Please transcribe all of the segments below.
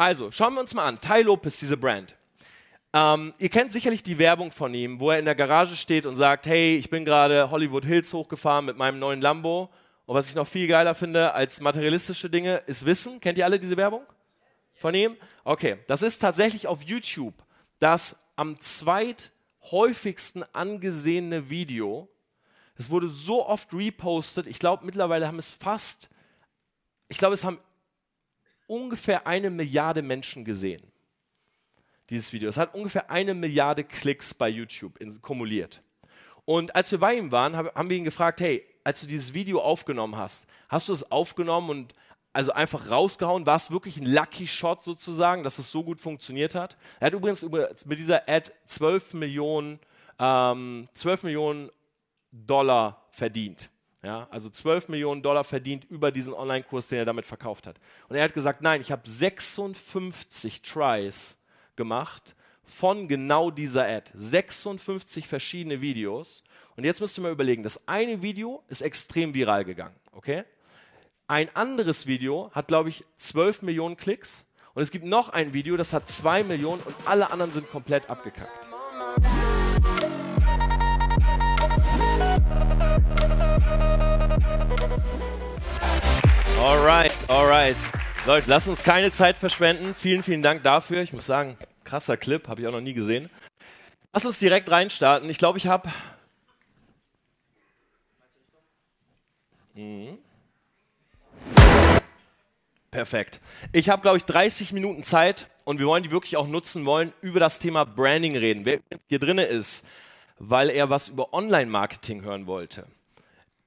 Also, schauen wir uns mal an. Ty Lopez, diese Brand. Ähm, ihr kennt sicherlich die Werbung von ihm, wo er in der Garage steht und sagt, hey, ich bin gerade Hollywood Hills hochgefahren mit meinem neuen Lambo. Und was ich noch viel geiler finde als materialistische Dinge, ist Wissen. Kennt ihr alle diese Werbung von ihm? Okay, das ist tatsächlich auf YouTube das am zweithäufigsten angesehene Video. Es wurde so oft repostet, ich glaube mittlerweile haben es fast, ich glaube es haben ungefähr eine Milliarde Menschen gesehen. Dieses Video. Es hat ungefähr eine Milliarde Klicks bei YouTube in, kumuliert. Und als wir bei ihm waren, haben wir ihn gefragt: Hey, als du dieses Video aufgenommen hast, hast du es aufgenommen und also einfach rausgehauen? War es wirklich ein Lucky Shot sozusagen, dass es so gut funktioniert hat? Er hat übrigens mit dieser Ad 12 Millionen, ähm, 12 Millionen Dollar verdient. Ja, also 12 Millionen Dollar verdient über diesen Online-Kurs, den er damit verkauft hat. Und er hat gesagt, nein, ich habe 56 Tries gemacht von genau dieser Ad. 56 verschiedene Videos. Und jetzt müsst ihr mal überlegen, das eine Video ist extrem viral gegangen, okay? Ein anderes Video hat, glaube ich, 12 Millionen Klicks. Und es gibt noch ein Video, das hat 2 Millionen und alle anderen sind komplett abgekackt. Alright, alright. Leute, lasst uns keine Zeit verschwenden. Vielen, vielen Dank dafür. Ich muss sagen, krasser Clip, habe ich auch noch nie gesehen. Lass uns direkt reinstarten. Ich glaube, ich habe. Mhm. Perfekt. Ich habe, glaube ich, 30 Minuten Zeit und wir wollen die wirklich auch nutzen, wollen über das Thema Branding reden. Wer hier drin ist, weil er was über Online-Marketing hören wollte.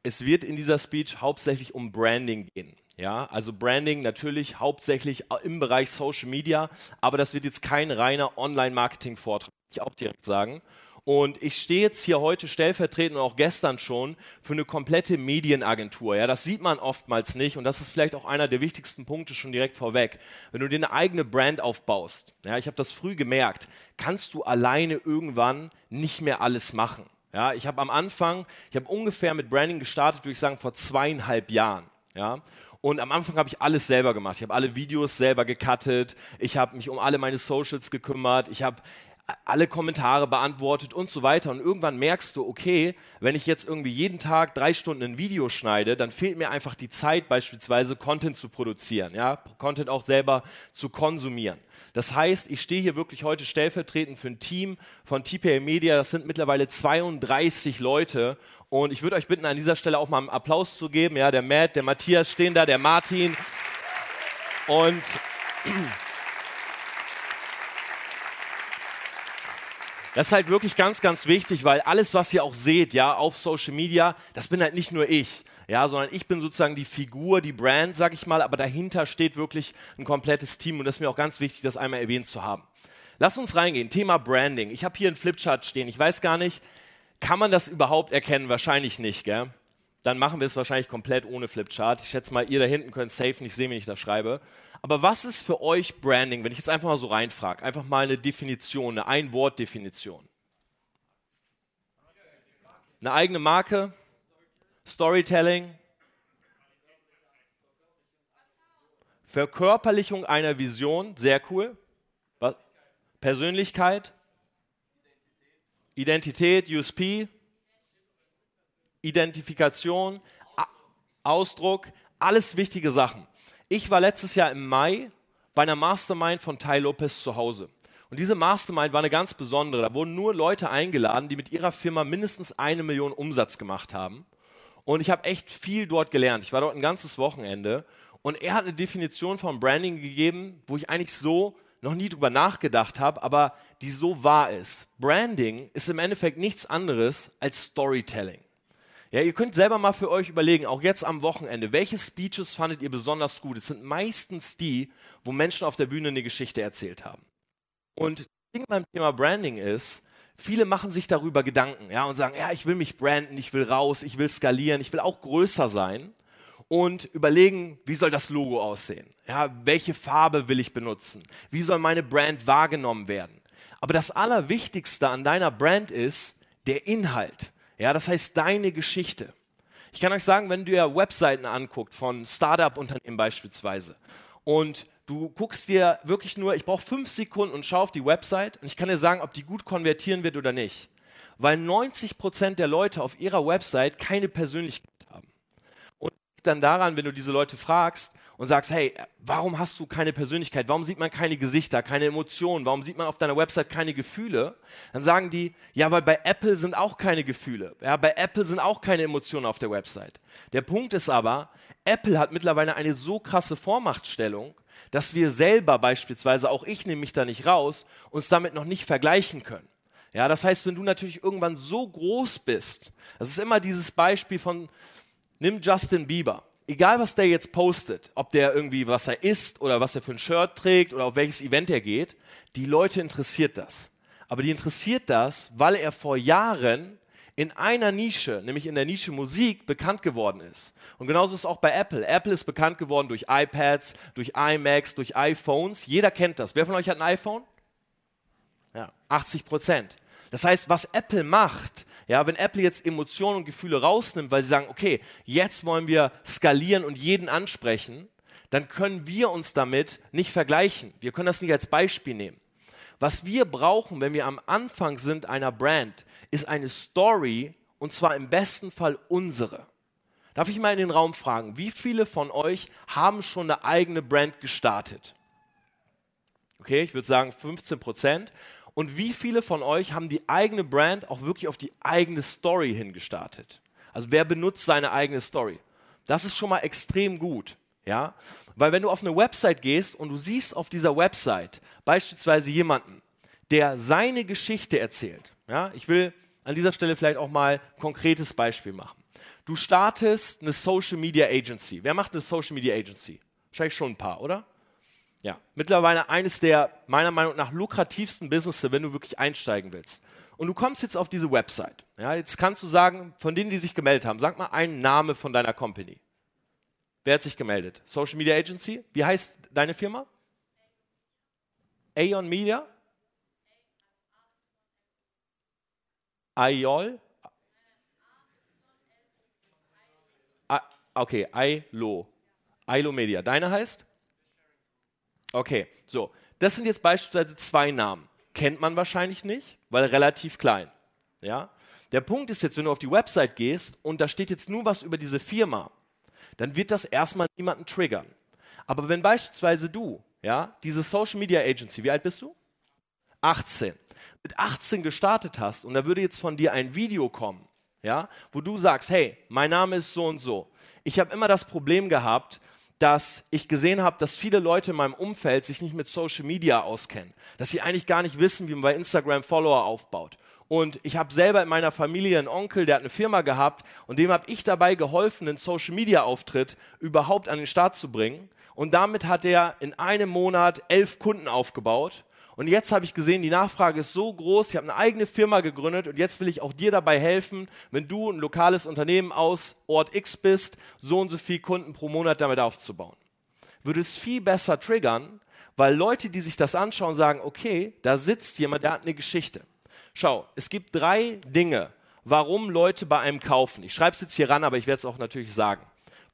Es wird in dieser Speech hauptsächlich um Branding gehen. Ja, also Branding natürlich hauptsächlich im Bereich Social Media, aber das wird jetzt kein reiner Online-Marketing-Vortrag, ich auch direkt sagen. Und ich stehe jetzt hier heute stellvertretend und auch gestern schon für eine komplette Medienagentur. Ja, das sieht man oftmals nicht und das ist vielleicht auch einer der wichtigsten Punkte schon direkt vorweg. Wenn du dir eine eigene Brand aufbaust, ja, ich habe das früh gemerkt, kannst du alleine irgendwann nicht mehr alles machen. Ja, ich habe am Anfang, ich habe ungefähr mit Branding gestartet, würde ich sagen, vor zweieinhalb Jahren. Ja, und am Anfang habe ich alles selber gemacht. Ich habe alle Videos selber gecuttet. Ich habe mich um alle meine Socials gekümmert. Ich habe alle Kommentare beantwortet und so weiter. Und irgendwann merkst du, okay, wenn ich jetzt irgendwie jeden Tag drei Stunden ein Video schneide, dann fehlt mir einfach die Zeit, beispielsweise Content zu produzieren, ja, Content auch selber zu konsumieren. Das heißt, ich stehe hier wirklich heute stellvertretend für ein Team von TPA Media. Das sind mittlerweile 32 Leute. Und ich würde euch bitten, an dieser Stelle auch mal einen Applaus zu geben. Ja, der Matt, der Matthias stehen da, der Martin. Und Das ist halt wirklich ganz, ganz wichtig, weil alles, was ihr auch seht, ja, auf Social Media, das bin halt nicht nur ich, ja, sondern ich bin sozusagen die Figur, die Brand, sag ich mal, aber dahinter steht wirklich ein komplettes Team und das ist mir auch ganz wichtig, das einmal erwähnt zu haben. Lass uns reingehen. Thema Branding. Ich habe hier einen Flipchart stehen. Ich weiß gar nicht, kann man das überhaupt erkennen? Wahrscheinlich nicht, gell? Dann machen wir es wahrscheinlich komplett ohne Flipchart. Ich schätze mal, ihr da hinten könnt safe nicht sehen, wenn ich das schreibe. Aber was ist für euch Branding, wenn ich jetzt einfach mal so reinfrage? Einfach mal eine Definition, eine Ein-Wort-Definition. Eine eigene Marke, Storytelling, Verkörperlichung einer Vision, sehr cool. Was? Persönlichkeit, Identität, USP, Identifikation, A Ausdruck, alles wichtige Sachen. Ich war letztes Jahr im Mai bei einer Mastermind von Tai Lopez zu Hause. Und diese Mastermind war eine ganz besondere. Da wurden nur Leute eingeladen, die mit ihrer Firma mindestens eine Million Umsatz gemacht haben. Und ich habe echt viel dort gelernt. Ich war dort ein ganzes Wochenende. Und er hat eine Definition von Branding gegeben, wo ich eigentlich so noch nie drüber nachgedacht habe, aber die so wahr ist. Branding ist im Endeffekt nichts anderes als Storytelling. Ja, ihr könnt selber mal für euch überlegen, auch jetzt am Wochenende, welche Speeches fandet ihr besonders gut? Es sind meistens die, wo Menschen auf der Bühne eine Geschichte erzählt haben. Und das Ding beim Thema Branding ist, viele machen sich darüber Gedanken ja, und sagen, ja, ich will mich branden, ich will raus, ich will skalieren, ich will auch größer sein und überlegen, wie soll das Logo aussehen? Ja, welche Farbe will ich benutzen? Wie soll meine Brand wahrgenommen werden? Aber das Allerwichtigste an deiner Brand ist der Inhalt. Ja, das heißt deine Geschichte. Ich kann euch sagen, wenn du dir Webseiten anguckt von Startup-Unternehmen beispielsweise und du guckst dir wirklich nur, ich brauche fünf Sekunden und schaue auf die Website und ich kann dir sagen, ob die gut konvertieren wird oder nicht. Weil 90 Prozent der Leute auf ihrer Website keine Persönlichkeit haben. Und dann daran, wenn du diese Leute fragst, und sagst, hey, warum hast du keine Persönlichkeit? Warum sieht man keine Gesichter, keine Emotionen? Warum sieht man auf deiner Website keine Gefühle? Dann sagen die, ja, weil bei Apple sind auch keine Gefühle. Ja, bei Apple sind auch keine Emotionen auf der Website. Der Punkt ist aber, Apple hat mittlerweile eine so krasse Vormachtstellung, dass wir selber beispielsweise, auch ich nehme mich da nicht raus, uns damit noch nicht vergleichen können. Ja, das heißt, wenn du natürlich irgendwann so groß bist, das ist immer dieses Beispiel von, nimm Justin Bieber egal was der jetzt postet, ob der irgendwie was er isst oder was er für ein Shirt trägt oder auf welches Event er geht, die Leute interessiert das. Aber die interessiert das, weil er vor Jahren in einer Nische, nämlich in der Nische Musik, bekannt geworden ist. Und genauso ist es auch bei Apple. Apple ist bekannt geworden durch iPads, durch iMacs, durch iPhones. Jeder kennt das. Wer von euch hat ein iPhone? Ja, 80 Prozent. Das heißt, was Apple macht, ja, wenn Apple jetzt Emotionen und Gefühle rausnimmt, weil sie sagen, okay, jetzt wollen wir skalieren und jeden ansprechen, dann können wir uns damit nicht vergleichen. Wir können das nicht als Beispiel nehmen. Was wir brauchen, wenn wir am Anfang sind einer Brand, ist eine Story und zwar im besten Fall unsere. Darf ich mal in den Raum fragen, wie viele von euch haben schon eine eigene Brand gestartet? Okay, ich würde sagen 15 Prozent. Und wie viele von euch haben die eigene Brand auch wirklich auf die eigene Story hingestartet? Also wer benutzt seine eigene Story? Das ist schon mal extrem gut, ja? Weil wenn du auf eine Website gehst und du siehst auf dieser Website beispielsweise jemanden, der seine Geschichte erzählt, ja? Ich will an dieser Stelle vielleicht auch mal ein konkretes Beispiel machen. Du startest eine Social Media Agency. Wer macht eine Social Media Agency? Wahrscheinlich schon ein paar, oder? Ja, mittlerweile eines der meiner Meinung nach lukrativsten Businesses, wenn du wirklich einsteigen willst. Und du kommst jetzt auf diese Website. Ja, jetzt kannst du sagen, von denen, die sich gemeldet haben, sag mal einen Namen von deiner Company. Wer hat sich gemeldet? Social Media Agency? Wie heißt deine Firma? Aeon Media? Aiol? Okay, Ailo. Ailo Media. Deine heißt? Okay, so. Das sind jetzt beispielsweise zwei Namen. Kennt man wahrscheinlich nicht, weil relativ klein. Ja? Der Punkt ist jetzt, wenn du auf die Website gehst und da steht jetzt nur was über diese Firma, dann wird das erstmal niemanden triggern. Aber wenn beispielsweise du, ja, diese Social Media Agency, wie alt bist du? 18. Mit 18 gestartet hast und da würde jetzt von dir ein Video kommen, ja, wo du sagst, hey, mein Name ist so und so. Ich habe immer das Problem gehabt, dass ich gesehen habe, dass viele Leute in meinem Umfeld sich nicht mit Social Media auskennen, dass sie eigentlich gar nicht wissen, wie man bei Instagram Follower aufbaut. Und ich habe selber in meiner Familie einen Onkel, der hat eine Firma gehabt und dem habe ich dabei geholfen, einen Social Media Auftritt überhaupt an den Start zu bringen. Und damit hat er in einem Monat elf Kunden aufgebaut und jetzt habe ich gesehen, die Nachfrage ist so groß, ich habe eine eigene Firma gegründet und jetzt will ich auch dir dabei helfen, wenn du ein lokales Unternehmen aus Ort X bist, so und so viele Kunden pro Monat damit aufzubauen. Würde es viel besser triggern, weil Leute, die sich das anschauen, sagen, okay, da sitzt jemand, der hat eine Geschichte. Schau, es gibt drei Dinge, warum Leute bei einem kaufen. Ich schreibe es jetzt hier ran, aber ich werde es auch natürlich sagen.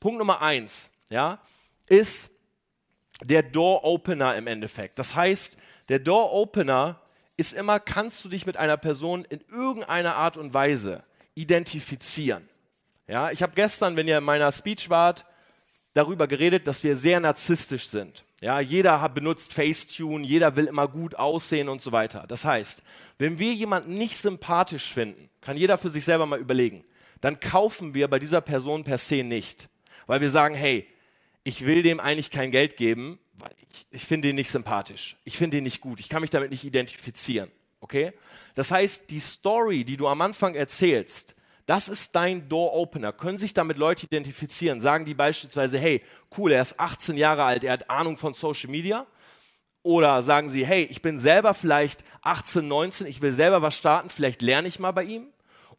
Punkt Nummer eins ja, ist der Door-Opener im Endeffekt. Das heißt, der Door Opener ist immer, kannst du dich mit einer Person in irgendeiner Art und Weise identifizieren? Ja, ich habe gestern, wenn ihr in meiner Speech wart, darüber geredet, dass wir sehr narzisstisch sind. Ja, jeder benutzt Facetune, jeder will immer gut aussehen und so weiter. Das heißt, wenn wir jemanden nicht sympathisch finden, kann jeder für sich selber mal überlegen, dann kaufen wir bei dieser Person per se nicht, weil wir sagen, hey, ich will dem eigentlich kein Geld geben, weil ich, ich finde ihn nicht sympathisch. Ich finde ihn nicht gut. Ich kann mich damit nicht identifizieren. Okay? Das heißt, die Story, die du am Anfang erzählst, das ist dein Door-Opener. Können sich damit Leute identifizieren? Sagen die beispielsweise, hey, cool, er ist 18 Jahre alt, er hat Ahnung von Social Media? Oder sagen sie, hey, ich bin selber vielleicht 18, 19, ich will selber was starten, vielleicht lerne ich mal bei ihm?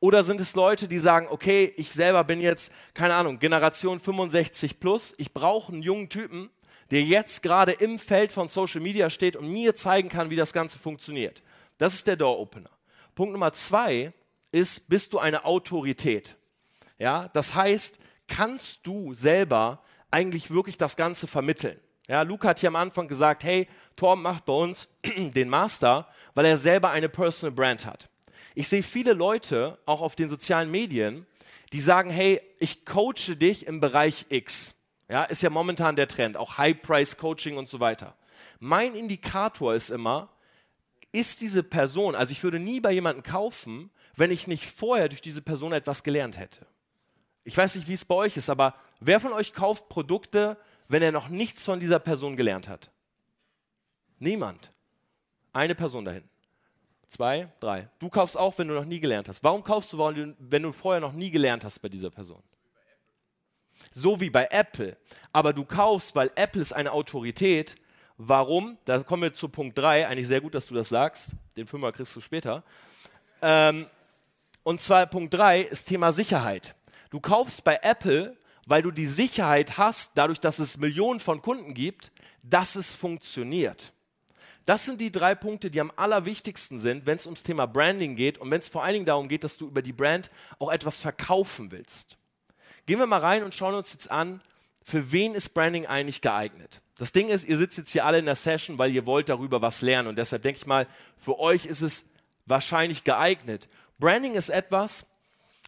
Oder sind es Leute, die sagen, okay, ich selber bin jetzt, keine Ahnung, Generation 65 plus, ich brauche einen jungen Typen, der jetzt gerade im Feld von Social Media steht und mir zeigen kann, wie das Ganze funktioniert. Das ist der Door Opener. Punkt Nummer zwei ist, bist du eine Autorität? Ja, das heißt, kannst du selber eigentlich wirklich das Ganze vermitteln? Ja, Luca hat hier am Anfang gesagt, hey, Torben macht bei uns den Master, weil er selber eine Personal Brand hat. Ich sehe viele Leute, auch auf den sozialen Medien, die sagen, hey, ich coache dich im Bereich X. Ja, ist ja momentan der Trend, auch High-Price-Coaching und so weiter. Mein Indikator ist immer, ist diese Person, also ich würde nie bei jemandem kaufen, wenn ich nicht vorher durch diese Person etwas gelernt hätte. Ich weiß nicht, wie es bei euch ist, aber wer von euch kauft Produkte, wenn er noch nichts von dieser Person gelernt hat? Niemand. Eine Person dahin. Zwei, drei. Du kaufst auch, wenn du noch nie gelernt hast. Warum kaufst du, wenn du vorher noch nie gelernt hast bei dieser Person? So wie bei Apple. Aber du kaufst, weil Apple ist eine Autorität. Warum? Da kommen wir zu Punkt 3. Eigentlich sehr gut, dass du das sagst. Den Fünfer kriegst du später. Ähm, und zwar Punkt 3 ist Thema Sicherheit. Du kaufst bei Apple, weil du die Sicherheit hast, dadurch, dass es Millionen von Kunden gibt, dass es funktioniert. Das sind die drei Punkte, die am allerwichtigsten sind, wenn es ums Thema Branding geht und wenn es vor allen Dingen darum geht, dass du über die Brand auch etwas verkaufen willst. Gehen wir mal rein und schauen uns jetzt an, für wen ist Branding eigentlich geeignet? Das Ding ist, ihr sitzt jetzt hier alle in der Session, weil ihr wollt darüber was lernen. Und deshalb denke ich mal, für euch ist es wahrscheinlich geeignet. Branding ist etwas,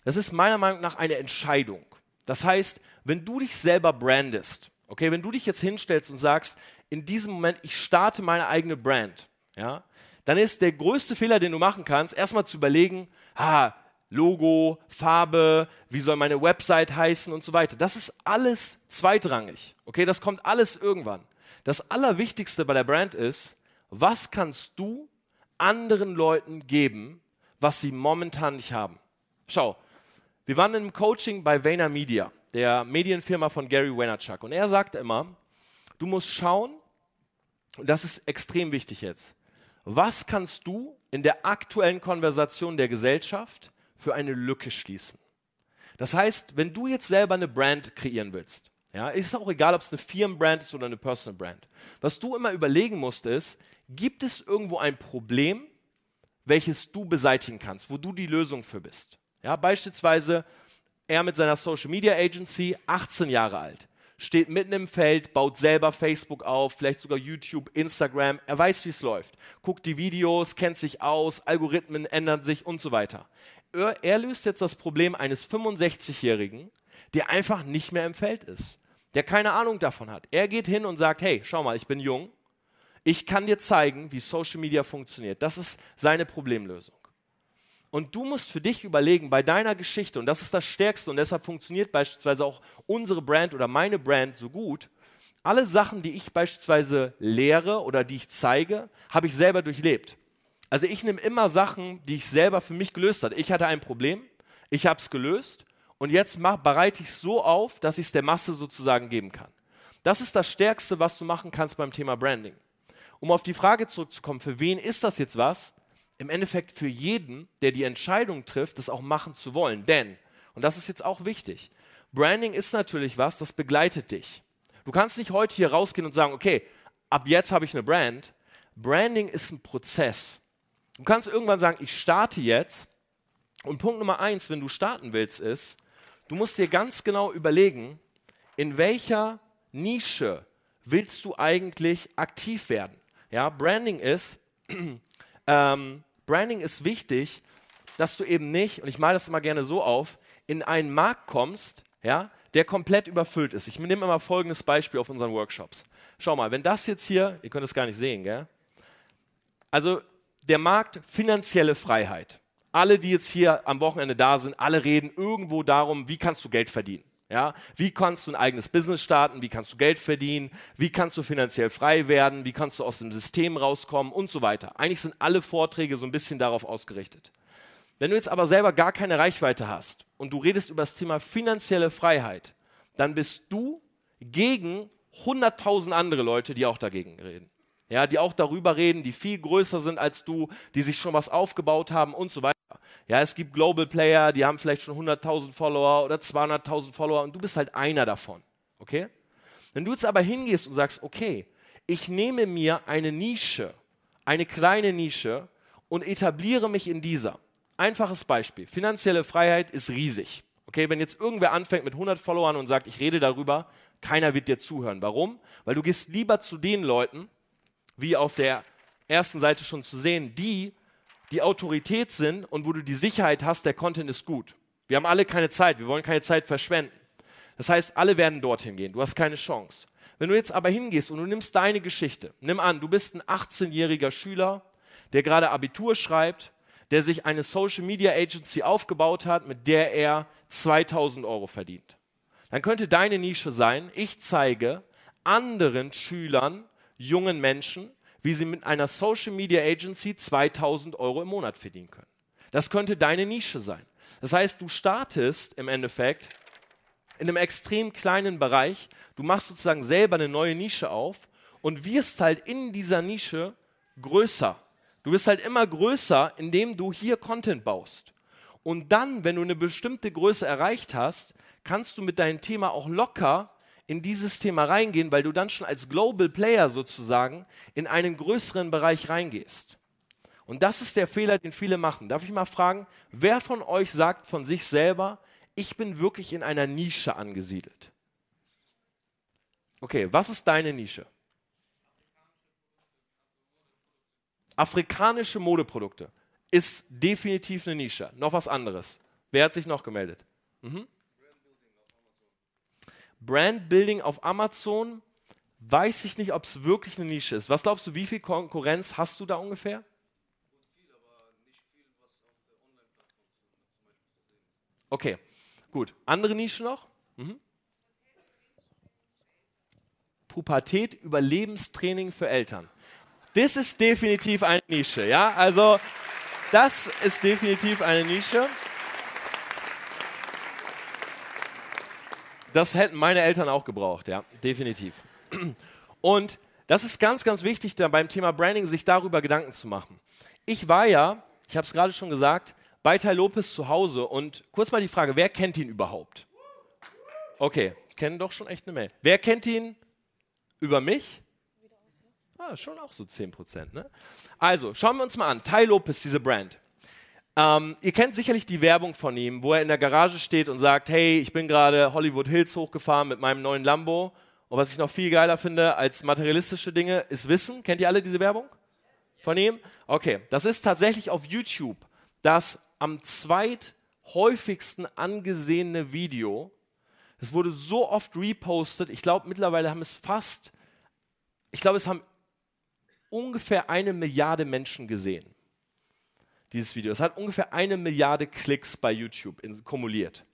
das ist meiner Meinung nach eine Entscheidung. Das heißt, wenn du dich selber brandest, okay, wenn du dich jetzt hinstellst und sagst, in diesem Moment, ich starte meine eigene Brand, ja, dann ist der größte Fehler, den du machen kannst, erstmal zu überlegen, ah, Logo, Farbe, wie soll meine Website heißen und so weiter. Das ist alles zweitrangig. Okay, das kommt alles irgendwann. Das Allerwichtigste bei der Brand ist, was kannst du anderen Leuten geben, was sie momentan nicht haben? Schau, wir waren im Coaching bei VaynerMedia, der Medienfirma von Gary Vaynerchuk. Und er sagt immer, du musst schauen, und das ist extrem wichtig jetzt, was kannst du in der aktuellen Konversation der Gesellschaft für eine Lücke schließen. Das heißt, wenn du jetzt selber eine Brand kreieren willst, ja, ist auch egal, ob es eine Firmenbrand ist oder eine Personal Brand. Was du immer überlegen musst, ist, gibt es irgendwo ein Problem, welches du beseitigen kannst, wo du die Lösung für bist? Ja, beispielsweise er mit seiner Social Media Agency, 18 Jahre alt, steht mitten im Feld, baut selber Facebook auf, vielleicht sogar YouTube, Instagram, er weiß, wie es läuft, guckt die Videos, kennt sich aus, Algorithmen ändern sich und so weiter er löst jetzt das Problem eines 65-Jährigen, der einfach nicht mehr im Feld ist, der keine Ahnung davon hat. Er geht hin und sagt, hey, schau mal, ich bin jung, ich kann dir zeigen, wie Social Media funktioniert. Das ist seine Problemlösung. Und du musst für dich überlegen, bei deiner Geschichte, und das ist das Stärkste, und deshalb funktioniert beispielsweise auch unsere Brand oder meine Brand so gut, alle Sachen, die ich beispielsweise lehre oder die ich zeige, habe ich selber durchlebt. Also ich nehme immer Sachen, die ich selber für mich gelöst habe. Ich hatte ein Problem, ich habe es gelöst und jetzt mach, bereite ich es so auf, dass ich es der Masse sozusagen geben kann. Das ist das Stärkste, was du machen kannst beim Thema Branding. Um auf die Frage zurückzukommen, für wen ist das jetzt was? Im Endeffekt für jeden, der die Entscheidung trifft, das auch machen zu wollen. Denn, und das ist jetzt auch wichtig, Branding ist natürlich was, das begleitet dich. Du kannst nicht heute hier rausgehen und sagen, okay, ab jetzt habe ich eine Brand. Branding ist ein Prozess. Du kannst irgendwann sagen, ich starte jetzt. Und Punkt Nummer eins, wenn du starten willst, ist, du musst dir ganz genau überlegen, in welcher Nische willst du eigentlich aktiv werden. Ja, Branding ist, ähm, Branding ist wichtig, dass du eben nicht, und ich male das immer gerne so auf, in einen Markt kommst, ja, der komplett überfüllt ist. Ich nehme immer folgendes Beispiel auf unseren Workshops. Schau mal, wenn das jetzt hier, ihr könnt es gar nicht sehen, gell? Also der Markt finanzielle Freiheit. Alle, die jetzt hier am Wochenende da sind, alle reden irgendwo darum, wie kannst du Geld verdienen. Ja? Wie kannst du ein eigenes Business starten? Wie kannst du Geld verdienen? Wie kannst du finanziell frei werden? Wie kannst du aus dem System rauskommen? Und so weiter. Eigentlich sind alle Vorträge so ein bisschen darauf ausgerichtet. Wenn du jetzt aber selber gar keine Reichweite hast und du redest über das Thema finanzielle Freiheit, dann bist du gegen 100.000 andere Leute, die auch dagegen reden ja, die auch darüber reden, die viel größer sind als du, die sich schon was aufgebaut haben und so weiter. Ja, es gibt Global Player, die haben vielleicht schon 100.000 Follower oder 200.000 Follower und du bist halt einer davon, okay? Wenn du jetzt aber hingehst und sagst, okay, ich nehme mir eine Nische, eine kleine Nische und etabliere mich in dieser. Einfaches Beispiel, finanzielle Freiheit ist riesig. Okay, wenn jetzt irgendwer anfängt mit 100 Followern und sagt, ich rede darüber, keiner wird dir zuhören. Warum? Weil du gehst lieber zu den Leuten, wie auf der ersten Seite schon zu sehen, die, die Autorität sind und wo du die Sicherheit hast, der Content ist gut. Wir haben alle keine Zeit, wir wollen keine Zeit verschwenden. Das heißt, alle werden dorthin gehen, du hast keine Chance. Wenn du jetzt aber hingehst und du nimmst deine Geschichte, nimm an, du bist ein 18-jähriger Schüler, der gerade Abitur schreibt, der sich eine Social Media Agency aufgebaut hat, mit der er 2000 Euro verdient. Dann könnte deine Nische sein, ich zeige anderen Schülern, jungen Menschen, wie sie mit einer Social Media Agency 2000 Euro im Monat verdienen können. Das könnte deine Nische sein. Das heißt, du startest im Endeffekt in einem extrem kleinen Bereich, du machst sozusagen selber eine neue Nische auf und wirst halt in dieser Nische größer. Du wirst halt immer größer, indem du hier Content baust. Und dann, wenn du eine bestimmte Größe erreicht hast, kannst du mit deinem Thema auch locker in dieses Thema reingehen, weil du dann schon als Global Player sozusagen in einen größeren Bereich reingehst. Und das ist der Fehler, den viele machen. Darf ich mal fragen, wer von euch sagt von sich selber, ich bin wirklich in einer Nische angesiedelt? Okay, was ist deine Nische? Afrikanische Modeprodukte ist definitiv eine Nische. Noch was anderes. Wer hat sich noch gemeldet? Mhm. Brand Building auf Amazon, weiß ich nicht, ob es wirklich eine Nische ist. Was glaubst du, wie viel Konkurrenz hast du da ungefähr? Okay, gut. Andere Nische noch? Mhm. Pubertät, Überlebenstraining für Eltern. Das ist definitiv eine Nische, ja? Also, das ist definitiv eine Nische. Das hätten meine Eltern auch gebraucht, ja, definitiv. Und das ist ganz, ganz wichtig da beim Thema Branding, sich darüber Gedanken zu machen. Ich war ja, ich habe es gerade schon gesagt, bei Tai Lopez zu Hause und kurz mal die Frage, wer kennt ihn überhaupt? Okay, kennen doch schon echt eine Mail. Wer kennt ihn über mich? Ah, schon auch so 10 Prozent. Ne? Also, schauen wir uns mal an. Tai Lopez, diese Brand. Ähm, ihr kennt sicherlich die Werbung von ihm, wo er in der Garage steht und sagt, hey, ich bin gerade Hollywood Hills hochgefahren mit meinem neuen Lambo. Und was ich noch viel geiler finde als materialistische Dinge, ist Wissen. Kennt ihr alle diese Werbung von ihm? Okay, das ist tatsächlich auf YouTube das am zweithäufigsten angesehene Video. Es wurde so oft repostet. Ich glaube, mittlerweile haben es fast, ich glaube, es haben ungefähr eine Milliarde Menschen gesehen dieses Video. Es hat ungefähr eine Milliarde Klicks bei YouTube in, kumuliert.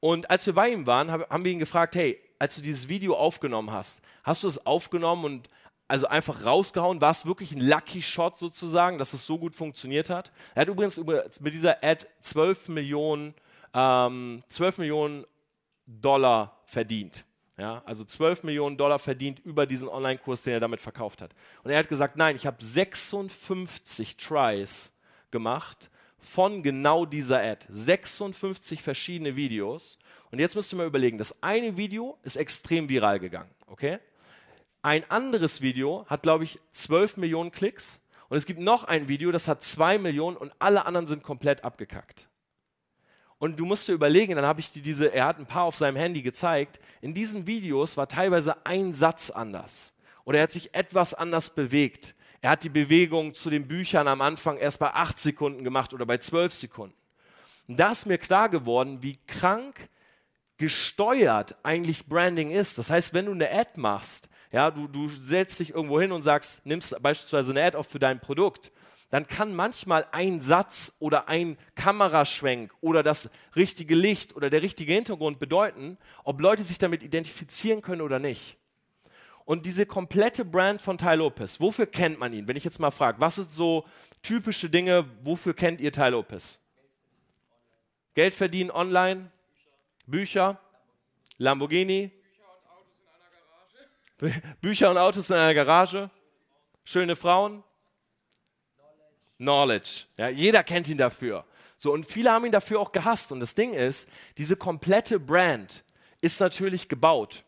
Und als wir bei ihm waren, haben wir ihn gefragt, hey, als du dieses Video aufgenommen hast, hast du es aufgenommen und also einfach rausgehauen? War es wirklich ein Lucky Shot sozusagen, dass es so gut funktioniert hat? Er hat übrigens mit dieser Ad 12 Millionen, ähm, 12 Millionen Dollar verdient. Ja, also 12 Millionen Dollar verdient über diesen Online-Kurs, den er damit verkauft hat. Und er hat gesagt, nein, ich habe 56 Tries gemacht von genau dieser Ad. 56 verschiedene Videos. Und jetzt müsst ihr mal überlegen, das eine Video ist extrem viral gegangen, okay? Ein anderes Video hat, glaube ich, 12 Millionen Klicks. Und es gibt noch ein Video, das hat 2 Millionen und alle anderen sind komplett abgekackt. Und du musst dir überlegen, dann habe ich dir diese, er hat ein paar auf seinem Handy gezeigt, in diesen Videos war teilweise ein Satz anders. Oder er hat sich etwas anders bewegt. Er hat die Bewegung zu den Büchern am Anfang erst bei acht Sekunden gemacht oder bei zwölf Sekunden. Und da ist mir klar geworden, wie krank gesteuert eigentlich Branding ist. Das heißt, wenn du eine Ad machst, ja, du, du setzt dich irgendwo hin und sagst, nimmst beispielsweise eine Ad auf für dein Produkt, dann kann manchmal ein Satz oder ein Kameraschwenk oder das richtige Licht oder der richtige Hintergrund bedeuten, ob Leute sich damit identifizieren können oder nicht. Und diese komplette Brand von Ty Lopez, wofür kennt man ihn? Wenn ich jetzt mal frage, was sind so typische Dinge, wofür kennt ihr Ty Lopez? Geld verdienen online, Bücher, Lamborghini, Bücher und Autos in einer Garage, schöne Frauen, Knowledge. Ja, jeder kennt ihn dafür. So, und viele haben ihn dafür auch gehasst. Und das Ding ist, diese komplette Brand ist natürlich gebaut.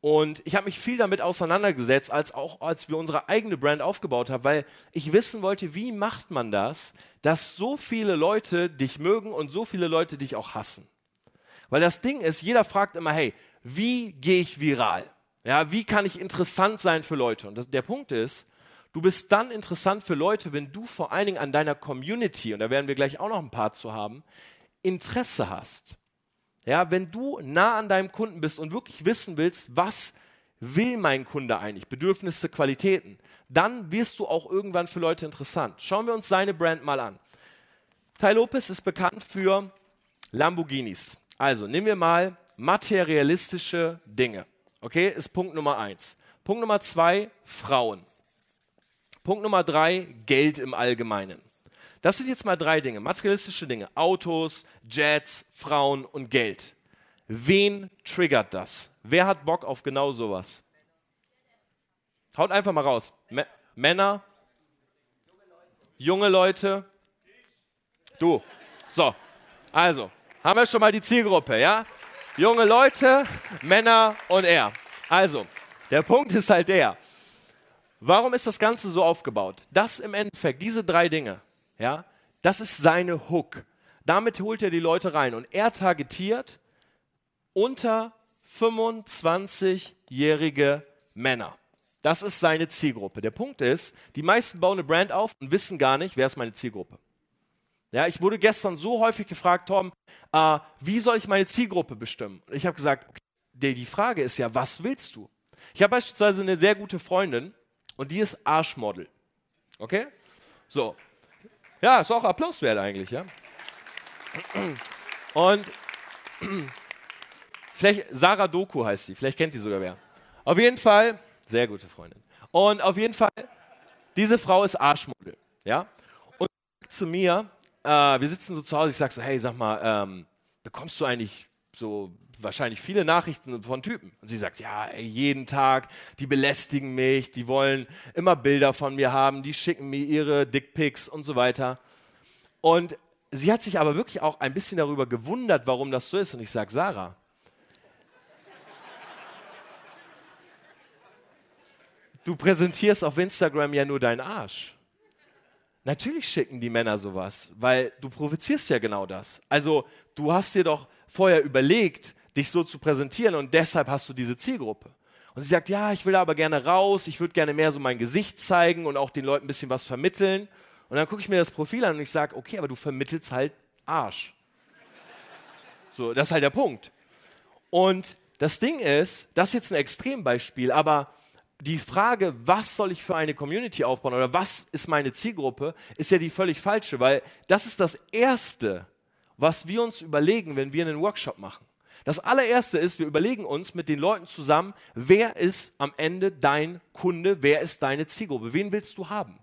Und ich habe mich viel damit auseinandergesetzt, als auch als wir unsere eigene Brand aufgebaut haben, weil ich wissen wollte, wie macht man das, dass so viele Leute dich mögen und so viele Leute dich auch hassen. Weil das Ding ist, jeder fragt immer, hey, wie gehe ich viral? Ja, wie kann ich interessant sein für Leute? Und das, der Punkt ist, du bist dann interessant für Leute, wenn du vor allen Dingen an deiner Community, und da werden wir gleich auch noch ein paar zu haben, Interesse hast. Ja, wenn du nah an deinem Kunden bist und wirklich wissen willst, was will mein Kunde eigentlich, Bedürfnisse, Qualitäten, dann wirst du auch irgendwann für Leute interessant. Schauen wir uns seine Brand mal an. Tai Lopez ist bekannt für Lamborghinis. Also nehmen wir mal materialistische Dinge. Okay, ist Punkt Nummer eins. Punkt Nummer zwei, Frauen. Punkt Nummer drei, Geld im Allgemeinen. Das sind jetzt mal drei Dinge, materialistische Dinge. Autos, Jets, Frauen und Geld. Wen triggert das? Wer hat Bock auf genau sowas? Haut einfach mal raus. M Männer, junge Leute, du. So, also, haben wir schon mal die Zielgruppe, ja? Junge Leute, Männer und er. Also, der Punkt ist halt der. Warum ist das Ganze so aufgebaut? Das im Endeffekt, diese drei Dinge, ja? Das ist seine Hook. Damit holt er die Leute rein und er targetiert unter 25-jährige Männer. Das ist seine Zielgruppe. Der Punkt ist, die meisten bauen eine Brand auf und wissen gar nicht, wer ist meine Zielgruppe. Ja, ich wurde gestern so häufig gefragt, Tom, äh, wie soll ich meine Zielgruppe bestimmen? Und ich habe gesagt, okay, die Frage ist ja, was willst du? Ich habe beispielsweise eine sehr gute Freundin und die ist Arschmodel. Okay? So, ja, ist auch Applaus wert eigentlich, ja. Und vielleicht Sarah Doku heißt sie, vielleicht kennt die sogar wer. Auf jeden Fall, sehr gute Freundin. Und auf jeden Fall, diese Frau ist Arschmodel, ja. Und zu mir, äh, wir sitzen so zu Hause, ich sag so, hey, sag mal, ähm, bekommst du eigentlich so wahrscheinlich viele Nachrichten von Typen. Und sie sagt, ja, jeden Tag, die belästigen mich, die wollen immer Bilder von mir haben, die schicken mir ihre Dickpics und so weiter. Und sie hat sich aber wirklich auch ein bisschen darüber gewundert, warum das so ist. Und ich sage, Sarah, du präsentierst auf Instagram ja nur deinen Arsch. Natürlich schicken die Männer sowas, weil du provozierst ja genau das. Also du hast dir doch vorher überlegt, dich so zu präsentieren und deshalb hast du diese Zielgruppe. Und sie sagt, ja, ich will da aber gerne raus, ich würde gerne mehr so mein Gesicht zeigen und auch den Leuten ein bisschen was vermitteln. Und dann gucke ich mir das Profil an und ich sage, okay, aber du vermittelst halt Arsch. So, das ist halt der Punkt. Und das Ding ist, das ist jetzt ein Extrembeispiel, aber die Frage, was soll ich für eine Community aufbauen oder was ist meine Zielgruppe, ist ja die völlig falsche, weil das ist das Erste, was wir uns überlegen, wenn wir einen Workshop machen. Das allererste ist, wir überlegen uns mit den Leuten zusammen, wer ist am Ende dein Kunde, wer ist deine Zielgruppe, wen willst du haben?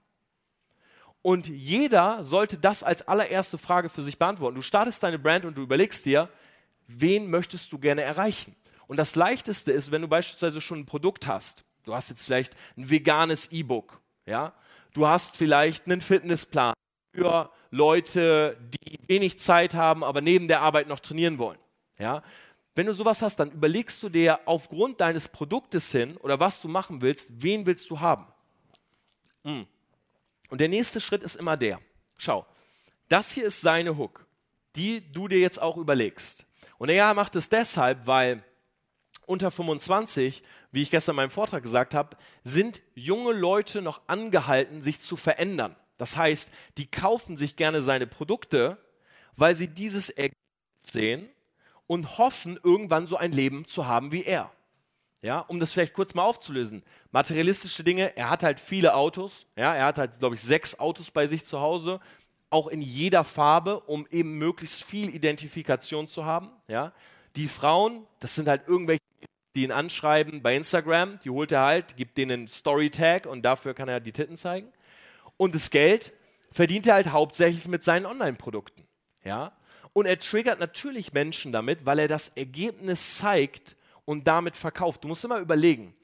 Und jeder sollte das als allererste Frage für sich beantworten. Du startest deine Brand und du überlegst dir, wen möchtest du gerne erreichen? Und das Leichteste ist, wenn du beispielsweise schon ein Produkt hast. Du hast jetzt vielleicht ein veganes E-Book, ja? Du hast vielleicht einen Fitnessplan für Leute, die wenig Zeit haben, aber neben der Arbeit noch trainieren wollen. Ja? Wenn du sowas hast, dann überlegst du dir aufgrund deines Produktes hin oder was du machen willst, wen willst du haben. Hm. Und der nächste Schritt ist immer der. Schau, das hier ist seine Hook, die du dir jetzt auch überlegst. Und er macht es deshalb, weil unter 25, wie ich gestern in meinem Vortrag gesagt habe, sind junge Leute noch angehalten, sich zu verändern. Das heißt, die kaufen sich gerne seine Produkte, weil sie dieses Ergebnis sehen und hoffen, irgendwann so ein Leben zu haben wie er. Ja, um das vielleicht kurz mal aufzulösen. Materialistische Dinge, er hat halt viele Autos. Ja, er hat halt, glaube ich, sechs Autos bei sich zu Hause, auch in jeder Farbe, um eben möglichst viel Identifikation zu haben. Ja, die Frauen, das sind halt irgendwelche, die ihn anschreiben bei Instagram, die holt er halt, gibt denen einen Story-Tag und dafür kann er die Titten zeigen. Und das Geld verdient er halt hauptsächlich mit seinen Online-Produkten. Ja, und er triggert natürlich Menschen damit, weil er das Ergebnis zeigt und damit verkauft. Du musst immer überlegen,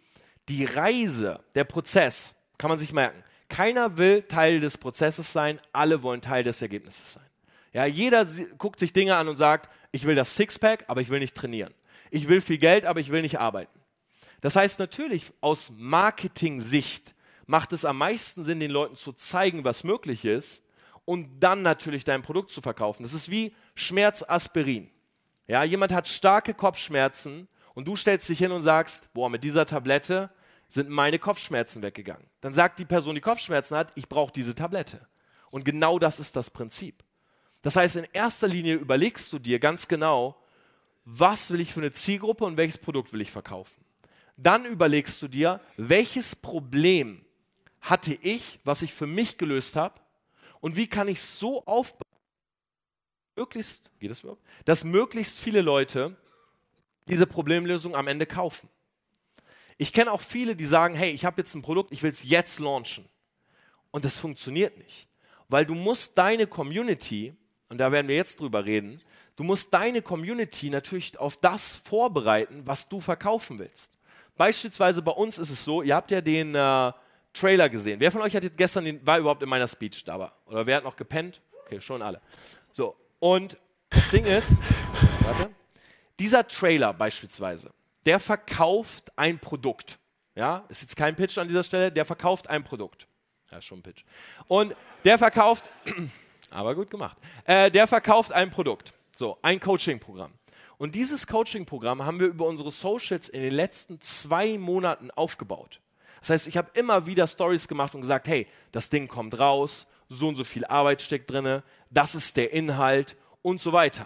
die Reise, der Prozess, kann man sich merken. Keiner will Teil des Prozesses sein, alle wollen Teil des Ergebnisses sein. Ja, jeder guckt sich Dinge an und sagt, ich will das Sixpack, aber ich will nicht trainieren. Ich will viel Geld, aber ich will nicht arbeiten. Das heißt natürlich, aus Marketing-Sicht macht es am meisten Sinn, den Leuten zu zeigen, was möglich ist, und dann natürlich dein Produkt zu verkaufen. Das ist wie Schmerzaspirin. Ja, jemand hat starke Kopfschmerzen und du stellst dich hin und sagst, boah, mit dieser Tablette sind meine Kopfschmerzen weggegangen. Dann sagt die Person, die Kopfschmerzen hat, ich brauche diese Tablette. Und genau das ist das Prinzip. Das heißt, in erster Linie überlegst du dir ganz genau, was will ich für eine Zielgruppe und welches Produkt will ich verkaufen. Dann überlegst du dir, welches Problem hatte ich, was ich für mich gelöst habe und wie kann ich so aufbauen, geht das überhaupt? dass möglichst viele Leute diese Problemlösung am Ende kaufen? Ich kenne auch viele, die sagen, hey, ich habe jetzt ein Produkt, ich will es jetzt launchen. Und das funktioniert nicht, weil du musst deine Community, und da werden wir jetzt drüber reden, du musst deine Community natürlich auf das vorbereiten, was du verkaufen willst. Beispielsweise bei uns ist es so, ihr habt ja den... Äh, Trailer gesehen? Wer von euch hat jetzt gestern den, war überhaupt in meiner Speech da? Oder wer hat noch gepennt? Okay, schon alle. So, und das Ding ist, warte, dieser Trailer beispielsweise, der verkauft ein Produkt. Ja, ist jetzt kein Pitch an dieser Stelle, der verkauft ein Produkt. Ja, ist schon ein Pitch. Und der verkauft, aber gut gemacht, äh, der verkauft ein Produkt. So, ein Coaching-Programm. Und dieses Coaching-Programm haben wir über unsere Socials in den letzten zwei Monaten aufgebaut. Das heißt, ich habe immer wieder Stories gemacht und gesagt, hey, das Ding kommt raus, so und so viel Arbeit steckt drin, das ist der Inhalt und so weiter.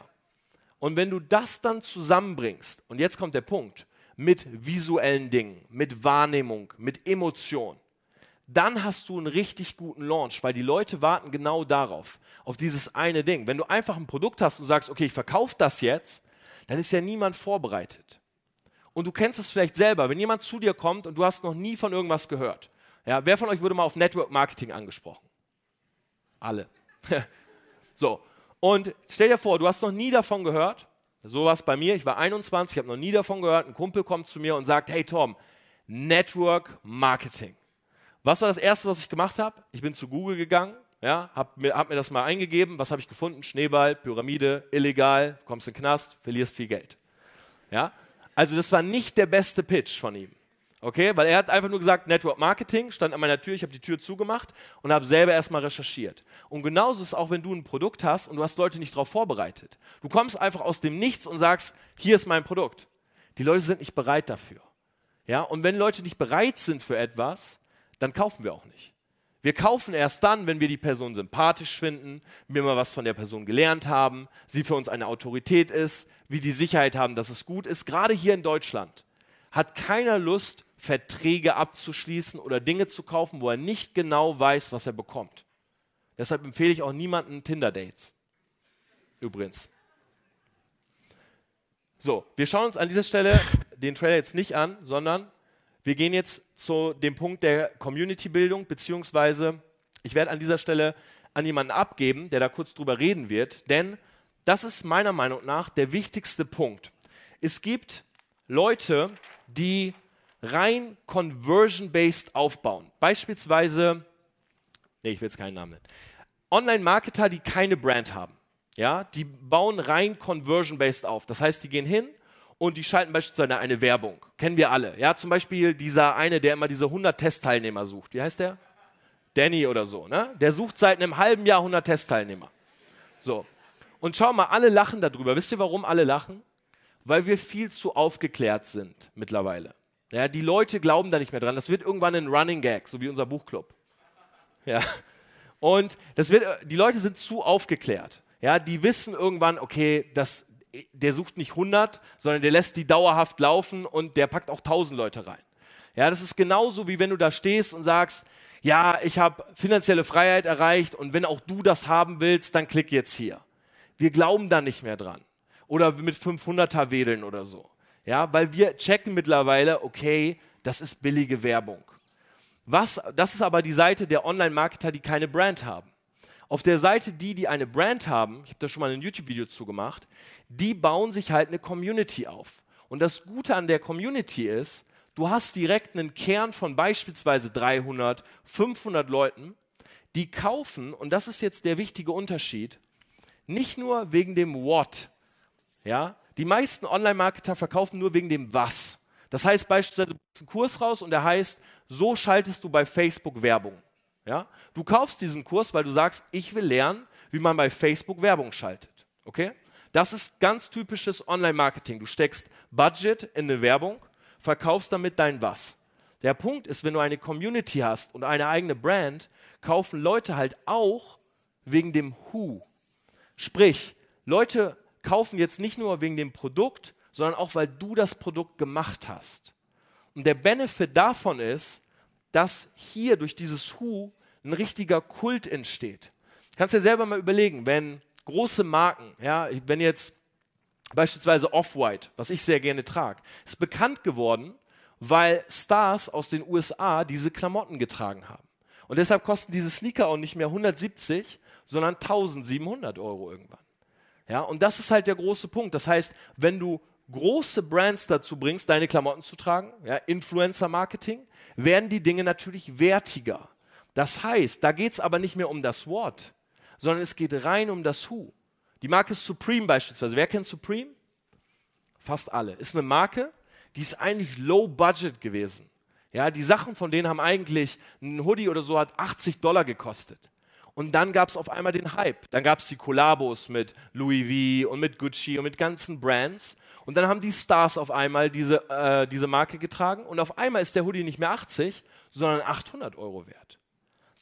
Und wenn du das dann zusammenbringst, und jetzt kommt der Punkt, mit visuellen Dingen, mit Wahrnehmung, mit Emotion, dann hast du einen richtig guten Launch, weil die Leute warten genau darauf, auf dieses eine Ding. Wenn du einfach ein Produkt hast und sagst, okay, ich verkaufe das jetzt, dann ist ja niemand vorbereitet und du kennst es vielleicht selber, wenn jemand zu dir kommt und du hast noch nie von irgendwas gehört. Ja, wer von euch wurde mal auf Network Marketing angesprochen? Alle. so, und stell dir vor, du hast noch nie davon gehört. So war es bei mir. Ich war 21, habe noch nie davon gehört. Ein Kumpel kommt zu mir und sagt: Hey Tom, Network Marketing. Was war das Erste, was ich gemacht habe? Ich bin zu Google gegangen, ja, habe mir, hab mir das mal eingegeben. Was habe ich gefunden? Schneeball, Pyramide, illegal, kommst in den Knast, verlierst viel Geld. Ja? Also das war nicht der beste Pitch von ihm. Okay, weil er hat einfach nur gesagt, Network Marketing, stand an meiner Tür, ich habe die Tür zugemacht und habe selber erstmal recherchiert. Und genauso ist es auch, wenn du ein Produkt hast und du hast Leute nicht darauf vorbereitet. Du kommst einfach aus dem Nichts und sagst, hier ist mein Produkt. Die Leute sind nicht bereit dafür. Ja, und wenn Leute nicht bereit sind für etwas, dann kaufen wir auch nicht. Wir kaufen erst dann, wenn wir die Person sympathisch finden, wir mal was von der Person gelernt haben, sie für uns eine Autorität ist, wir die Sicherheit haben, dass es gut ist. Gerade hier in Deutschland hat keiner Lust, Verträge abzuschließen oder Dinge zu kaufen, wo er nicht genau weiß, was er bekommt. Deshalb empfehle ich auch niemanden Tinder-Dates. Übrigens. So, wir schauen uns an dieser Stelle den Trailer jetzt nicht an, sondern wir gehen jetzt zu dem Punkt der Community-Bildung, beziehungsweise ich werde an dieser Stelle an jemanden abgeben, der da kurz drüber reden wird, denn das ist meiner Meinung nach der wichtigste Punkt. Es gibt Leute, die rein conversion-based aufbauen. Beispielsweise, nee, ich will jetzt keinen Namen nennen. Online-Marketer, die keine Brand haben. Ja, die bauen rein conversion-based auf. Das heißt, die gehen hin, und die schalten beispielsweise eine Werbung. Kennen wir alle. Ja, zum Beispiel dieser eine, der immer diese 100 Testteilnehmer sucht. Wie heißt der? Danny oder so. Ne? Der sucht seit einem halben Jahr 100 Testteilnehmer. So. Und schau mal, alle lachen darüber. Wisst ihr, warum alle lachen? Weil wir viel zu aufgeklärt sind mittlerweile. Ja, die Leute glauben da nicht mehr dran. Das wird irgendwann ein Running Gag, so wie unser Buchclub. Ja. Und das wird, die Leute sind zu aufgeklärt. Ja, die wissen irgendwann, okay, das, der sucht nicht 100, sondern der lässt die dauerhaft laufen und der packt auch 1000 Leute rein. Ja, das ist genauso wie wenn du da stehst und sagst, ja, ich habe finanzielle Freiheit erreicht und wenn auch du das haben willst, dann klick jetzt hier. Wir glauben da nicht mehr dran. Oder mit 500er wedeln oder so. Ja, weil wir checken mittlerweile, okay, das ist billige Werbung. Was, das ist aber die Seite der Online-Marketer, die keine Brand haben. Auf der Seite die, die eine Brand haben, ich habe da schon mal ein YouTube-Video zu gemacht, die bauen sich halt eine Community auf. Und das Gute an der Community ist, du hast direkt einen Kern von beispielsweise 300, 500 Leuten, die kaufen, und das ist jetzt der wichtige Unterschied, nicht nur wegen dem What. Ja? Die meisten Online-Marketer verkaufen nur wegen dem Was. Das heißt beispielsweise, du bringst einen Kurs raus und der heißt, so schaltest du bei Facebook Werbung. Ja? Du kaufst diesen Kurs, weil du sagst, ich will lernen, wie man bei Facebook Werbung schaltet. Okay? Das ist ganz typisches Online-Marketing. Du steckst Budget in eine Werbung, verkaufst damit dein Was. Der Punkt ist, wenn du eine Community hast und eine eigene Brand, kaufen Leute halt auch wegen dem Who. Sprich, Leute kaufen jetzt nicht nur wegen dem Produkt, sondern auch, weil du das Produkt gemacht hast. Und der Benefit davon ist, dass hier durch dieses Hu ein richtiger Kult entsteht. Kannst dir selber mal überlegen, wenn große Marken, ja, wenn jetzt beispielsweise Off-White, was ich sehr gerne trage, ist bekannt geworden, weil Stars aus den USA diese Klamotten getragen haben. Und deshalb kosten diese Sneaker auch nicht mehr 170, sondern 1700 Euro irgendwann. Ja, und das ist halt der große Punkt. Das heißt, wenn du große Brands dazu bringst, deine Klamotten zu tragen, ja, Influencer-Marketing, werden die Dinge natürlich wertiger. Das heißt, da geht es aber nicht mehr um das What, sondern es geht rein um das Who. Die Marke Supreme beispielsweise. Wer kennt Supreme? Fast alle. Ist eine Marke, die ist eigentlich low budget gewesen. Ja, die Sachen von denen haben eigentlich, ein Hoodie oder so hat 80 Dollar gekostet. Und dann gab es auf einmal den Hype. Dann gab es die Kollabos mit Louis V und mit Gucci und mit ganzen Brands. Und dann haben die Stars auf einmal diese, äh, diese Marke getragen und auf einmal ist der Hoodie nicht mehr 80, sondern 800 Euro wert.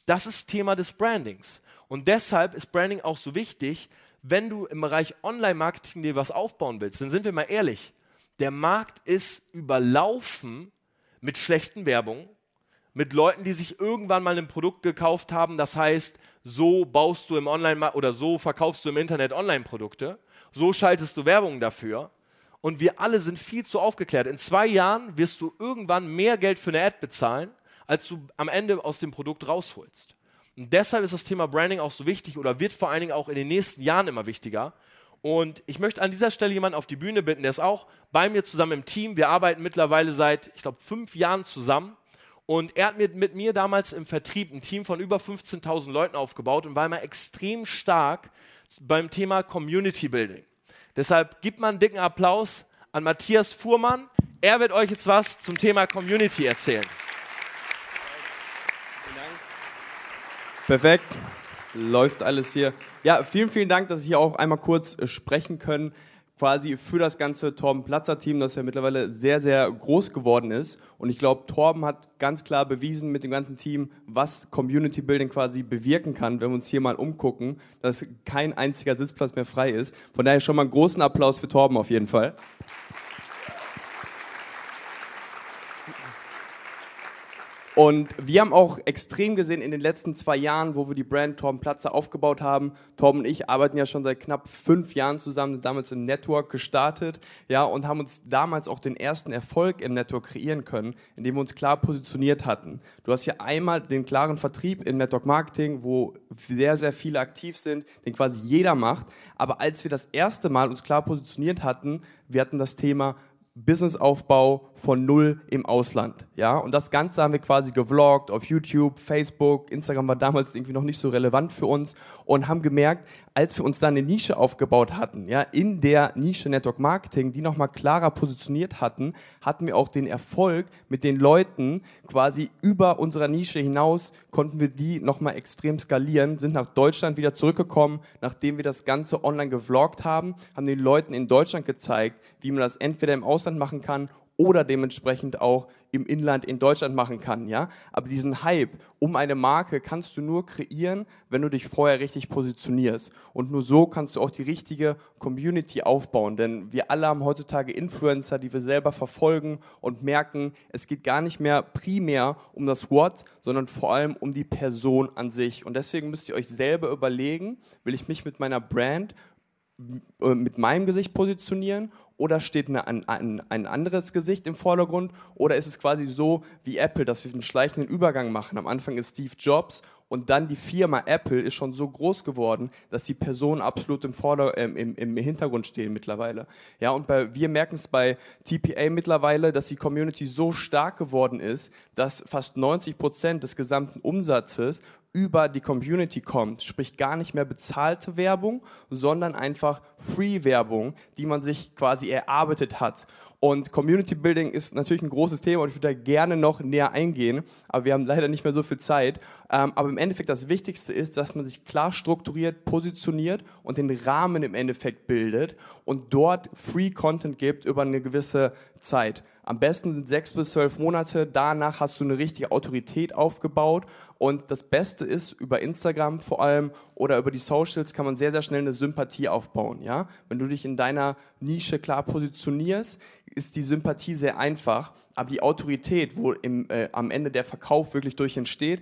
Das ist Thema des Brandings. Und deshalb ist Branding auch so wichtig, wenn du im Bereich Online-Marketing dir was aufbauen willst. Dann sind wir mal ehrlich, der Markt ist überlaufen mit schlechten Werbungen, mit Leuten, die sich irgendwann mal ein Produkt gekauft haben. Das heißt, so baust du im Online- oder so verkaufst du im Internet Online-Produkte, so schaltest du Werbung dafür. Und wir alle sind viel zu aufgeklärt. In zwei Jahren wirst du irgendwann mehr Geld für eine Ad bezahlen, als du am Ende aus dem Produkt rausholst. Und deshalb ist das Thema Branding auch so wichtig oder wird vor allen Dingen auch in den nächsten Jahren immer wichtiger. Und ich möchte an dieser Stelle jemanden auf die Bühne bitten, der ist auch bei mir zusammen im Team. Wir arbeiten mittlerweile seit, ich glaube, fünf Jahren zusammen. Und er hat mit, mit mir damals im Vertrieb ein Team von über 15.000 Leuten aufgebaut und war immer extrem stark beim Thema Community Building. Deshalb gibt man einen dicken Applaus an Matthias Fuhrmann. Er wird euch jetzt was zum Thema Community erzählen. Perfekt. Läuft alles hier. Ja, vielen, vielen Dank, dass ich hier auch einmal kurz äh, sprechen können quasi für das ganze Torben Platzer Team, das ja mittlerweile sehr, sehr groß geworden ist. Und ich glaube, Torben hat ganz klar bewiesen mit dem ganzen Team, was Community Building quasi bewirken kann, wenn wir uns hier mal umgucken, dass kein einziger Sitzplatz mehr frei ist. Von daher schon mal einen großen Applaus für Torben auf jeden Fall. Und wir haben auch extrem gesehen in den letzten zwei Jahren, wo wir die Brand Torben Platzer aufgebaut haben. Torben und ich arbeiten ja schon seit knapp fünf Jahren zusammen, damals im Network gestartet, ja, und haben uns damals auch den ersten Erfolg im Network kreieren können, indem wir uns klar positioniert hatten. Du hast hier einmal den klaren Vertrieb im Network Marketing, wo sehr, sehr viele aktiv sind, den quasi jeder macht. Aber als wir das erste Mal uns klar positioniert hatten, wir hatten das Thema Businessaufbau von null im Ausland. Ja, und das Ganze haben wir quasi gevloggt auf YouTube, Facebook, Instagram war damals irgendwie noch nicht so relevant für uns und haben gemerkt, als wir uns da eine Nische aufgebaut hatten, ja, in der Nische Network Marketing, die nochmal klarer positioniert hatten, hatten wir auch den Erfolg mit den Leuten quasi über unserer Nische hinaus, konnten wir die nochmal extrem skalieren, sind nach Deutschland wieder zurückgekommen, nachdem wir das Ganze online gevloggt haben, haben den Leuten in Deutschland gezeigt, wie man das entweder im Ausland machen kann oder dementsprechend auch im Inland in Deutschland machen kann, ja? Aber diesen Hype um eine Marke kannst du nur kreieren, wenn du dich vorher richtig positionierst und nur so kannst du auch die richtige Community aufbauen, denn wir alle haben heutzutage Influencer, die wir selber verfolgen und merken, es geht gar nicht mehr primär um das What, sondern vor allem um die Person an sich und deswegen müsst ihr euch selber überlegen, will ich mich mit meiner Brand äh, mit meinem Gesicht positionieren oder steht eine, ein, ein anderes Gesicht im Vordergrund oder ist es quasi so wie Apple, dass wir einen schleichenden Übergang machen. Am Anfang ist Steve Jobs und dann die Firma Apple ist schon so groß geworden, dass die Personen absolut im, Vorder-, äh, im, im Hintergrund stehen mittlerweile. Ja, und bei, wir merken es bei TPA mittlerweile, dass die Community so stark geworden ist, dass fast 90 Prozent des gesamten Umsatzes über die Community kommt, sprich gar nicht mehr bezahlte Werbung, sondern einfach Free-Werbung, die man sich quasi erarbeitet hat. Und Community Building ist natürlich ein großes Thema und ich würde da gerne noch näher eingehen, aber wir haben leider nicht mehr so viel Zeit. Ähm, aber im Endeffekt das Wichtigste ist, dass man sich klar strukturiert, positioniert und den Rahmen im Endeffekt bildet und dort Free Content gibt über eine gewisse Zeit. Am besten sind sechs bis zwölf Monate. Danach hast du eine richtige Autorität aufgebaut. Und das Beste ist, über Instagram vor allem oder über die Socials kann man sehr, sehr schnell eine Sympathie aufbauen. Ja? Wenn du dich in deiner Nische klar positionierst, ist die Sympathie sehr einfach. Aber die Autorität, wo im, äh, am Ende der Verkauf wirklich durch entsteht,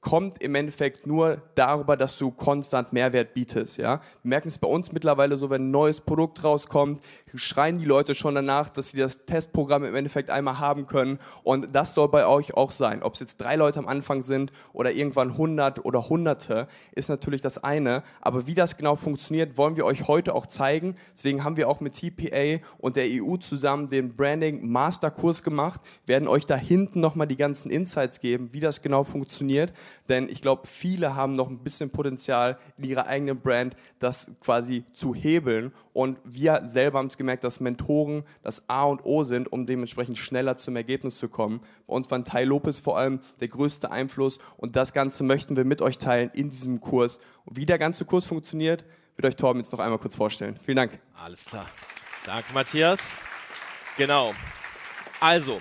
kommt im Endeffekt nur darüber, dass du konstant Mehrwert bietest. Ja? Wir merken es bei uns mittlerweile so, wenn ein neues Produkt rauskommt, schreien die Leute schon danach, dass sie das Testprogramm im Endeffekt einmal haben können. Und das soll bei euch auch sein. Ob es jetzt drei Leute am Anfang sind oder irgendwann 100 oder Hunderte, ist natürlich das eine. Aber wie das genau funktioniert, wollen wir euch heute auch zeigen. Deswegen haben wir auch mit TPA und der EU zusammen den Branding Masterkurs gemacht, wir werden euch da hinten nochmal die ganzen Insights geben, wie das genau funktioniert. Denn ich glaube, viele haben noch ein bisschen Potenzial in ihrer eigenen Brand, das quasi zu hebeln. Und wir selber haben es gemerkt, dass Mentoren das A und O sind, um dementsprechend schneller zum Ergebnis zu kommen. Bei uns waren Tai Lopez vor allem der größte Einfluss und das Ganze möchten wir mit euch teilen in diesem Kurs. Und wie der ganze Kurs funktioniert, wird euch Torben jetzt noch einmal kurz vorstellen. Vielen Dank. Alles klar. Danke, Matthias. Genau. Also,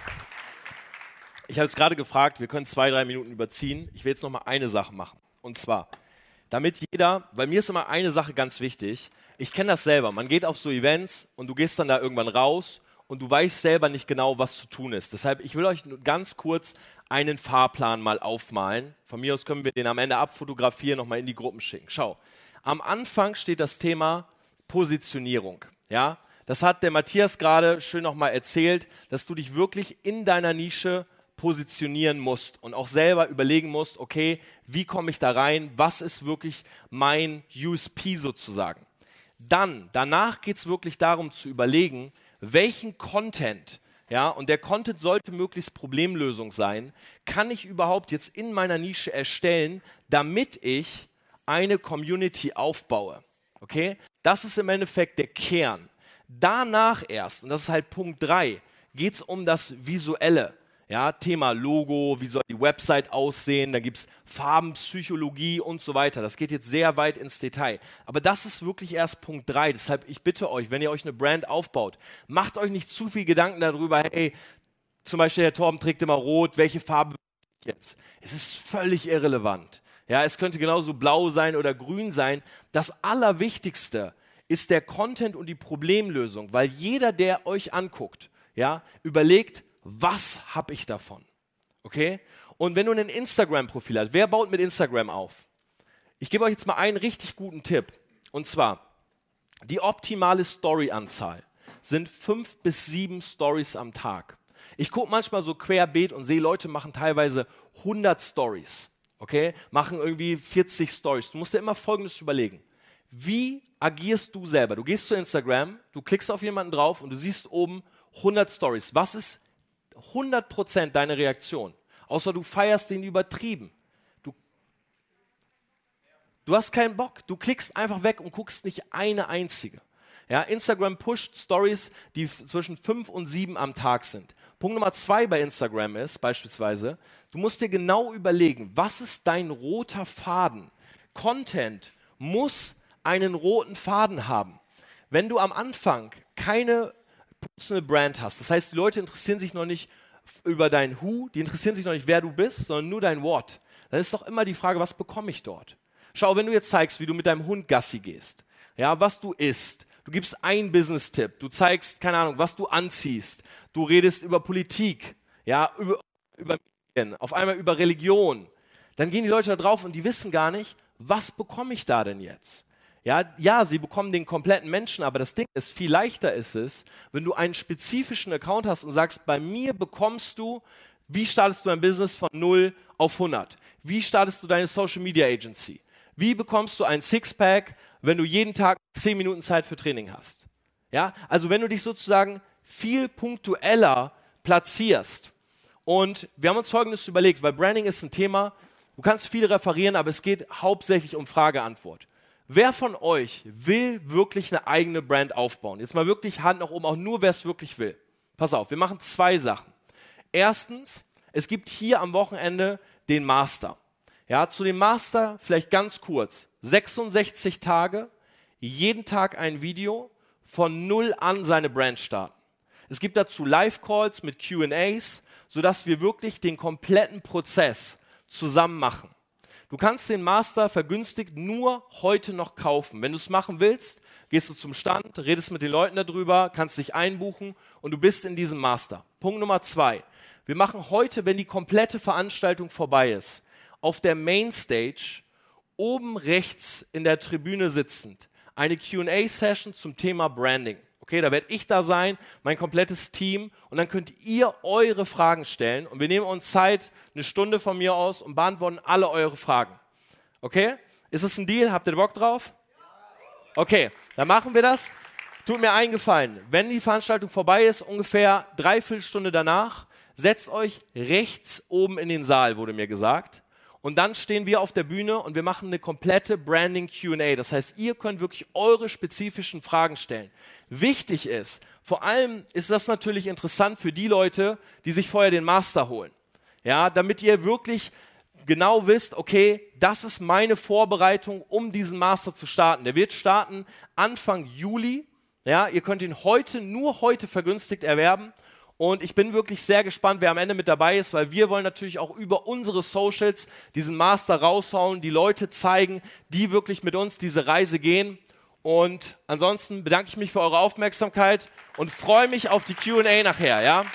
ich habe es gerade gefragt, wir können zwei, drei Minuten überziehen. Ich will jetzt noch mal eine Sache machen. Und zwar, damit jeder, bei mir ist immer eine Sache ganz wichtig. Ich kenne das selber. Man geht auf so Events und du gehst dann da irgendwann raus und du weißt selber nicht genau, was zu tun ist. Deshalb, ich will euch nur ganz kurz einen Fahrplan mal aufmalen. Von mir aus können wir den am Ende abfotografieren, nochmal in die Gruppen schicken. Schau, am Anfang steht das Thema Positionierung. Ja, das hat der Matthias gerade schön nochmal erzählt, dass du dich wirklich in deiner Nische positionieren musst und auch selber überlegen musst, okay, wie komme ich da rein, was ist wirklich mein USP sozusagen. Dann, danach geht es wirklich darum zu überlegen, welchen Content, ja, und der Content sollte möglichst Problemlösung sein, kann ich überhaupt jetzt in meiner Nische erstellen, damit ich eine Community aufbaue. Okay? Das ist im Endeffekt der Kern. Danach erst, und das ist halt Punkt 3, geht es um das Visuelle. Ja, Thema Logo, wie soll die Website aussehen, da gibt es Farbenpsychologie und so weiter. Das geht jetzt sehr weit ins Detail. Aber das ist wirklich erst Punkt 3. Deshalb, ich bitte euch, wenn ihr euch eine Brand aufbaut, macht euch nicht zu viel Gedanken darüber, hey, zum Beispiel der Torben trägt immer rot, welche Farbe ich jetzt? Es ist völlig irrelevant. Ja, es könnte genauso blau sein oder grün sein. Das Allerwichtigste ist der Content und die Problemlösung, weil jeder, der euch anguckt, ja, überlegt, was habe ich davon? Okay? Und wenn du ein Instagram-Profil hast, wer baut mit Instagram auf? Ich gebe euch jetzt mal einen richtig guten Tipp. Und zwar, die optimale Story-Anzahl sind fünf bis sieben Stories am Tag. Ich gucke manchmal so querbeet und sehe, Leute machen teilweise 100 Stories. Okay? Machen irgendwie 40 Stories. Du musst dir immer Folgendes überlegen. Wie agierst du selber? Du gehst zu Instagram, du klickst auf jemanden drauf und du siehst oben 100 Stories. Was ist 100% deine Reaktion. Außer du feierst den übertrieben. Du, du hast keinen Bock. Du klickst einfach weg und guckst nicht eine einzige. Ja, Instagram pusht Stories, die zwischen 5 und 7 am Tag sind. Punkt Nummer 2 bei Instagram ist beispielsweise, du musst dir genau überlegen, was ist dein roter Faden? Content muss einen roten Faden haben. Wenn du am Anfang keine Personal Brand hast. Das heißt, die Leute interessieren sich noch nicht über dein Who, die interessieren sich noch nicht, wer du bist, sondern nur dein What. Dann ist doch immer die Frage, was bekomme ich dort? Schau, wenn du jetzt zeigst, wie du mit deinem Hund Gassi gehst, ja, was du isst, du gibst einen Business-Tipp, du zeigst, keine Ahnung, was du anziehst, du redest über Politik, ja, über, über Medien, auf einmal über Religion, dann gehen die Leute da drauf und die wissen gar nicht, was bekomme ich da denn jetzt? Ja, ja, sie bekommen den kompletten Menschen, aber das Ding ist, viel leichter ist es, wenn du einen spezifischen Account hast und sagst, bei mir bekommst du, wie startest du dein Business von 0 auf 100? Wie startest du deine Social Media Agency? Wie bekommst du ein Sixpack, wenn du jeden Tag 10 Minuten Zeit für Training hast? Ja, also wenn du dich sozusagen viel punktueller platzierst. Und wir haben uns Folgendes überlegt, weil Branding ist ein Thema, du kannst viel referieren, aber es geht hauptsächlich um Frage-Antwort. Wer von euch will wirklich eine eigene Brand aufbauen? Jetzt mal wirklich Hand nach oben, auch nur wer es wirklich will. Pass auf, wir machen zwei Sachen. Erstens, es gibt hier am Wochenende den Master. Ja, zu dem Master vielleicht ganz kurz. 66 Tage, jeden Tag ein Video, von null an seine Brand starten. Es gibt dazu Live-Calls mit QAs, sodass wir wirklich den kompletten Prozess zusammen machen. Du kannst den Master vergünstigt nur heute noch kaufen. Wenn du es machen willst, gehst du zum Stand, redest mit den Leuten darüber, kannst dich einbuchen und du bist in diesem Master. Punkt Nummer zwei. Wir machen heute, wenn die komplette Veranstaltung vorbei ist, auf der Mainstage oben rechts in der Tribüne sitzend eine QA-Session zum Thema Branding. Okay, da werde ich da sein, mein komplettes Team und dann könnt ihr eure Fragen stellen und wir nehmen uns Zeit, eine Stunde von mir aus und beantworten alle eure Fragen. Okay? Ist es ein Deal? Habt ihr Bock drauf? Okay, dann machen wir das. Tut mir eingefallen, wenn die Veranstaltung vorbei ist, ungefähr dreiviertel Stunde danach, setzt euch rechts oben in den Saal, wurde mir gesagt. Und dann stehen wir auf der Bühne und wir machen eine komplette Branding QA. Das heißt, ihr könnt wirklich eure spezifischen Fragen stellen. Wichtig ist, vor allem ist das natürlich interessant für die Leute, die sich vorher den Master holen. Ja, damit ihr wirklich genau wisst, okay, das ist meine Vorbereitung, um diesen Master zu starten. Der wird starten Anfang Juli. Ja, ihr könnt ihn heute, nur heute vergünstigt erwerben. Und ich bin wirklich sehr gespannt, wer am Ende mit dabei ist, weil wir wollen natürlich auch über unsere Socials diesen Master raushauen, die Leute zeigen, die wirklich mit uns diese Reise gehen. Und ansonsten bedanke ich mich für eure Aufmerksamkeit und freue mich auf die QA nachher, ja?